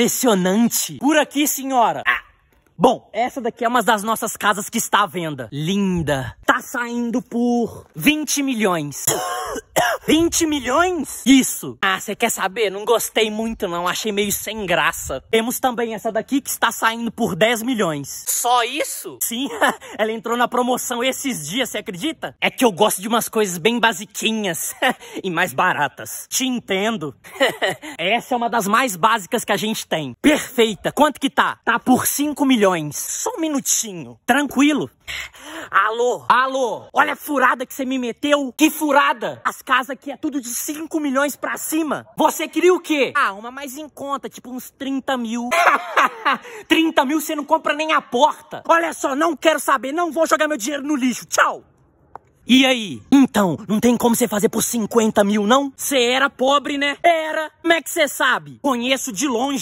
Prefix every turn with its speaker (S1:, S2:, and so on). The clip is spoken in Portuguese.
S1: Impressionante. Por aqui, senhora. Ah. Bom, essa daqui é uma das nossas casas que está à venda. Linda. Tá saindo por 20 milhões. 20 milhões? Isso. Ah, você quer saber? Não gostei muito não, achei meio sem graça. Temos também essa daqui que está saindo por 10 milhões. Só isso? Sim, ela entrou na promoção esses dias, você acredita? É que eu gosto de umas coisas bem basiquinhas e mais baratas. Te entendo. essa é uma das mais básicas que a gente tem. Perfeita. Quanto que tá? Tá por 5 milhões. Só um minutinho. Tranquilo. Alô? Alô? Olha a furada que você me meteu. Que furada? As casas aqui é tudo de 5 milhões pra cima. Você queria o quê? Ah, uma mais em conta, tipo uns 30 mil. 30 mil você não compra nem a porta. Olha só, não quero saber, não vou jogar meu dinheiro no lixo. Tchau! E aí? Então, não tem como você fazer por 50 mil, não? Você era pobre, né? Era! Como é que você sabe? Conheço de longe.